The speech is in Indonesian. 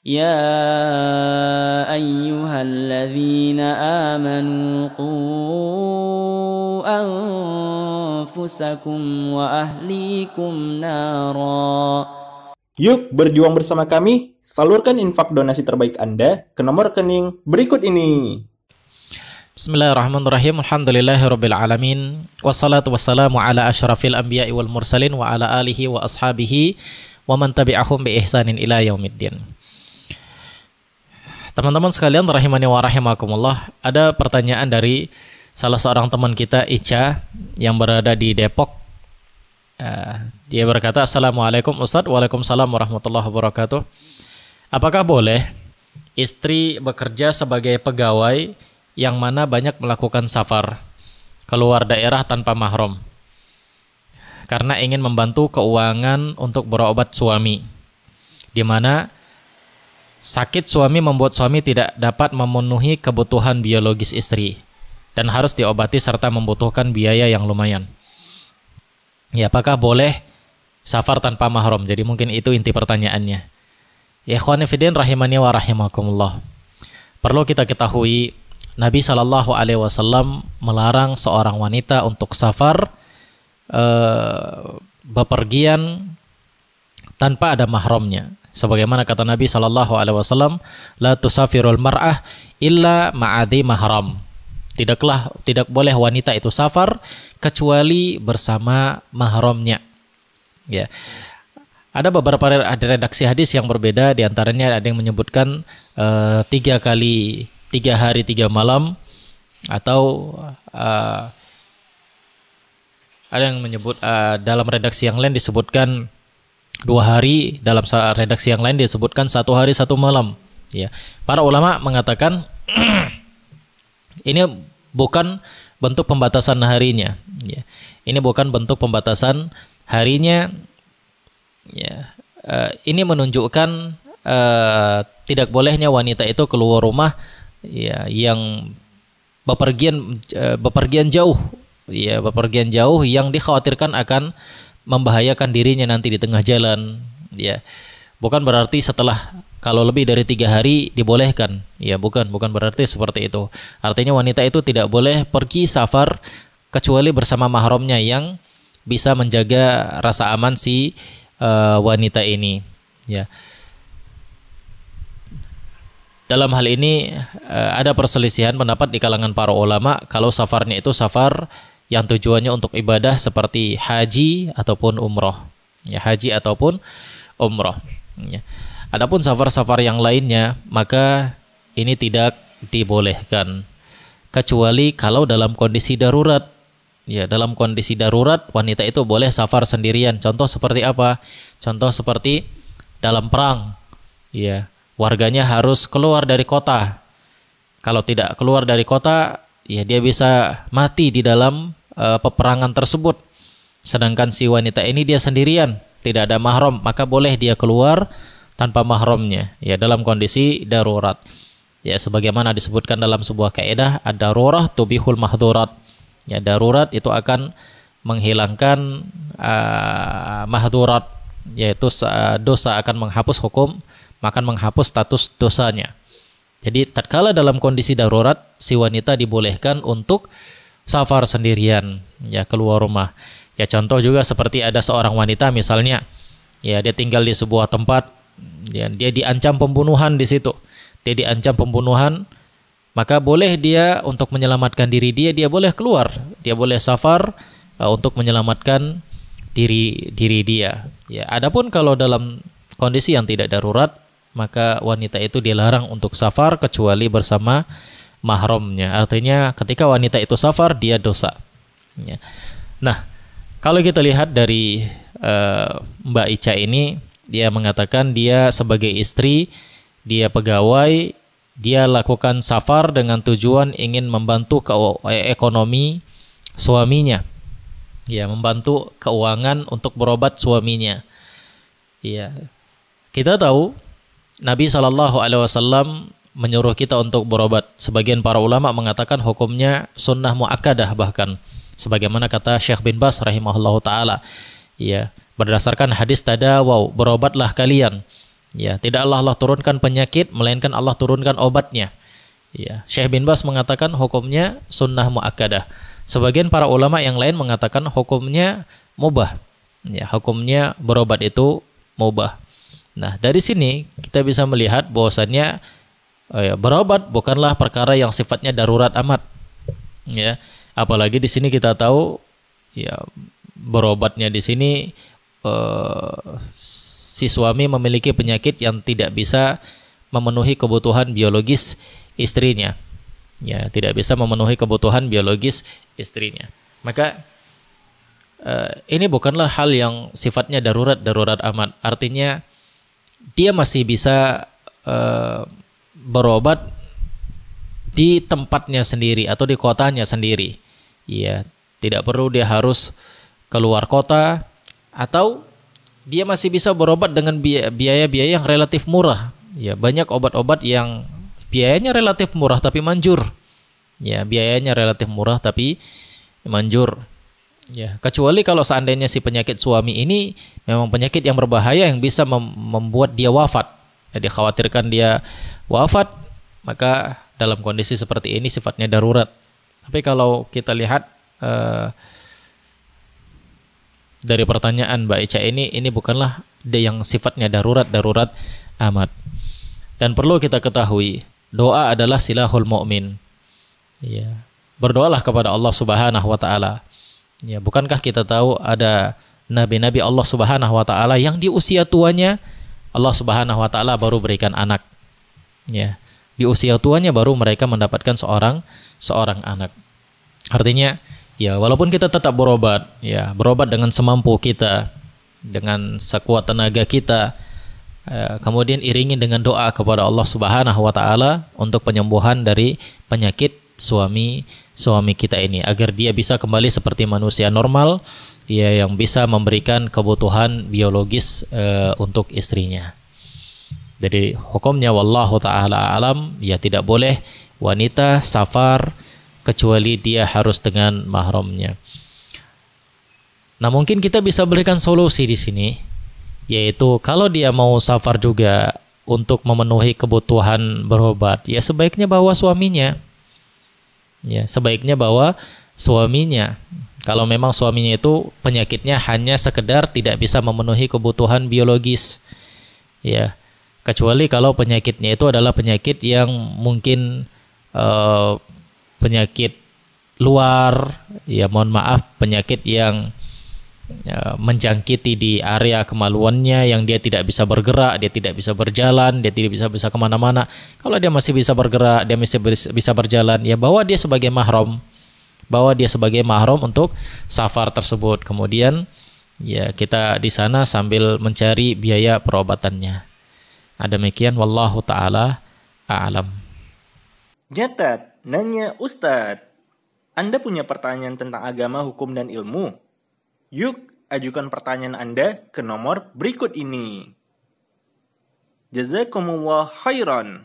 يا أيها الذين آمنوا قوا أنفسكم وأهليكم نارا Yuk berjuang bersama kami, salurkan infak donasi terbaik Anda ke nomor rekening berikut ini. Bismillahirrahmanirrahim. Alhamdulillahirrabbilalamin. Wassalatu wassalamu ala ashrafil anbiya wal mursalin wa ala alihi wa ashabihi wa man tabi'ahum bi ihsanin ila yaumiddin. Teman-teman sekalian rahimani wa rahimakumullah, ada pertanyaan dari salah seorang teman kita Ica yang berada di Depok. Eh, dia berkata, Assalamualaikum Ustaz, Waalaikumsalam warahmatullahi wabarakatuh. Apakah boleh istri bekerja sebagai pegawai yang mana banyak melakukan safar keluar daerah tanpa mahram? Karena ingin membantu keuangan untuk berobat suami. Di mana Sakit suami membuat suami tidak dapat memenuhi kebutuhan biologis istri dan harus diobati serta membutuhkan biaya yang lumayan. Ya, apakah boleh safar tanpa mahram? Jadi mungkin itu inti pertanyaannya. Ya, khonifidin rahimani wa rahimakumullah. Perlu kita ketahui Nabi Shallallahu Alaihi Wasallam melarang seorang wanita untuk safar eh, bepergian tanpa ada mahramnya Sebagaimana kata Nabi Shallallahu Alaihi Wasallam, la tusafirul mar'ah illa ma'adi mahram. Tidaklah tidak boleh wanita itu safar kecuali bersama mahramnya. Ya. Ada beberapa redaksi hadis yang berbeda, diantaranya ada yang menyebutkan uh, tiga kali tiga hari tiga malam atau uh, ada yang menyebut uh, dalam redaksi yang lain disebutkan dua hari dalam redaksi yang lain disebutkan satu hari satu malam ya para ulama mengatakan ini bukan bentuk pembatasan harinya ya ini bukan bentuk pembatasan harinya ya uh, ini menunjukkan uh, tidak bolehnya wanita itu keluar rumah ya yang bepergian uh, bepergian jauh ya bepergian jauh yang dikhawatirkan akan membahayakan dirinya nanti di tengah jalan ya bukan berarti setelah kalau lebih dari tiga hari dibolehkan ya bukan bukan berarti seperti itu artinya wanita itu tidak boleh pergi safar kecuali bersama mahramnya yang bisa menjaga rasa aman si uh, wanita ini ya dalam hal ini eh, ada perselisihan pendapat di kalangan para ulama kalau safarnya itu safar yang tujuannya untuk ibadah seperti haji ataupun umroh. Ya, haji ataupun umroh. Ya. Adapun safar-safar yang lainnya, maka ini tidak dibolehkan. Kecuali kalau dalam kondisi darurat. Ya, dalam kondisi darurat wanita itu boleh safar sendirian. Contoh seperti apa? Contoh seperti dalam perang. Ya, warganya harus keluar dari kota. Kalau tidak keluar dari kota, ya dia bisa mati di dalam uh, peperangan tersebut. Sedangkan si wanita ini dia sendirian, tidak ada mahram, maka boleh dia keluar tanpa mahramnya, ya dalam kondisi darurat. Ya sebagaimana disebutkan dalam sebuah kaidah ada darurah tubihul mahdurat. Ya darurat itu akan menghilangkan uh, mahdurat yaitu uh, dosa akan menghapus hukum, maka menghapus status dosanya. Jadi tatkala dalam kondisi darurat si wanita dibolehkan untuk safar sendirian ya keluar rumah. Ya contoh juga seperti ada seorang wanita misalnya ya dia tinggal di sebuah tempat ya dia diancam pembunuhan di situ. Dia diancam pembunuhan maka boleh dia untuk menyelamatkan diri dia dia boleh keluar, dia boleh safar uh, untuk menyelamatkan diri diri dia. Ya, adapun kalau dalam kondisi yang tidak darurat maka wanita itu dilarang untuk safar kecuali bersama mahramnya. Artinya ketika wanita itu safar dia dosa. Ya. Nah, kalau kita lihat dari uh, Mbak Ica ini dia mengatakan dia sebagai istri, dia pegawai, dia lakukan safar dengan tujuan ingin membantu ke eh, ekonomi suaminya. Ya, membantu keuangan untuk berobat suaminya. Ya. Kita tahu Nabi Shallallahu alaihi wasallam menyuruh kita untuk berobat. Sebagian para ulama mengatakan hukumnya sunnah muakkadah bahkan sebagaimana kata Syekh bin Bas rahimahullahu taala. Ya, berdasarkan hadis tada wow berobatlah kalian. Ya, tidaklah Allah turunkan penyakit melainkan Allah turunkan obatnya. Ya, Syekh bin Bas mengatakan hukumnya sunnah muakkadah. Sebagian para ulama yang lain mengatakan hukumnya mubah. Ya, hukumnya berobat itu mubah. Nah, dari sini kita bisa melihat bahwasannya Oh ya, berobat bukanlah perkara yang sifatnya darurat amat ya apalagi di sini kita tahu ya berobatnya di sini eh, si suami memiliki penyakit yang tidak bisa memenuhi kebutuhan biologis istrinya ya tidak bisa memenuhi kebutuhan biologis istrinya maka eh, ini bukanlah hal yang sifatnya darurat darurat amat artinya dia masih bisa eh, berobat di tempatnya sendiri atau di kotanya sendiri. Iya, tidak perlu dia harus keluar kota atau dia masih bisa berobat dengan biaya-biaya yang relatif murah. Ya, banyak obat-obat yang biayanya relatif murah tapi manjur. Ya, biayanya relatif murah tapi manjur. Ya, kecuali kalau seandainya si penyakit suami ini memang penyakit yang berbahaya yang bisa mem membuat dia wafat ya dikhawatirkan dia wafat maka dalam kondisi seperti ini sifatnya darurat tapi kalau kita lihat eh, dari pertanyaan Mbak Ica ini ini bukanlah dia yang sifatnya darurat darurat amat dan perlu kita ketahui doa adalah silahul mukmin ya berdoalah kepada Allah Subhanahu wa taala ya bukankah kita tahu ada nabi-nabi Allah Subhanahu wa taala yang di usia tuanya Allah Subhanahu wa taala baru berikan anak. Ya. Di usia tuanya baru mereka mendapatkan seorang seorang anak. Artinya ya walaupun kita tetap berobat, ya, berobat dengan semampu kita, dengan sekuat tenaga kita, ya, kemudian iringi dengan doa kepada Allah Subhanahu wa taala untuk penyembuhan dari penyakit suami suami kita ini agar dia bisa kembali seperti manusia normal ya yang bisa memberikan kebutuhan biologis e, untuk istrinya. Jadi hukumnya wallahu taala alam ya tidak boleh wanita safar kecuali dia harus dengan mahramnya. Nah, mungkin kita bisa berikan solusi di sini yaitu kalau dia mau safar juga untuk memenuhi kebutuhan berobat, ya sebaiknya bawa suaminya. Ya, sebaiknya bawa suaminya kalau memang suaminya itu penyakitnya hanya sekedar tidak bisa memenuhi kebutuhan biologis ya kecuali kalau penyakitnya itu adalah penyakit yang mungkin eh, penyakit luar ya mohon maaf penyakit yang ya, menjangkiti di area kemaluannya yang dia tidak bisa bergerak, dia tidak bisa berjalan, dia tidak bisa bisa kemana-mana. Kalau dia masih bisa bergerak, dia masih bisa berjalan, ya bahwa dia sebagai mahram bahwa dia sebagai mahram untuk safar tersebut. Kemudian ya kita di sana sambil mencari biaya perobatannya. ada demikian wallahu taala a'lam. Nyatat, nanya Ustadz. Anda punya pertanyaan tentang agama, hukum, dan ilmu? Yuk, ajukan pertanyaan Anda ke nomor berikut ini. Jazakumullah khairan.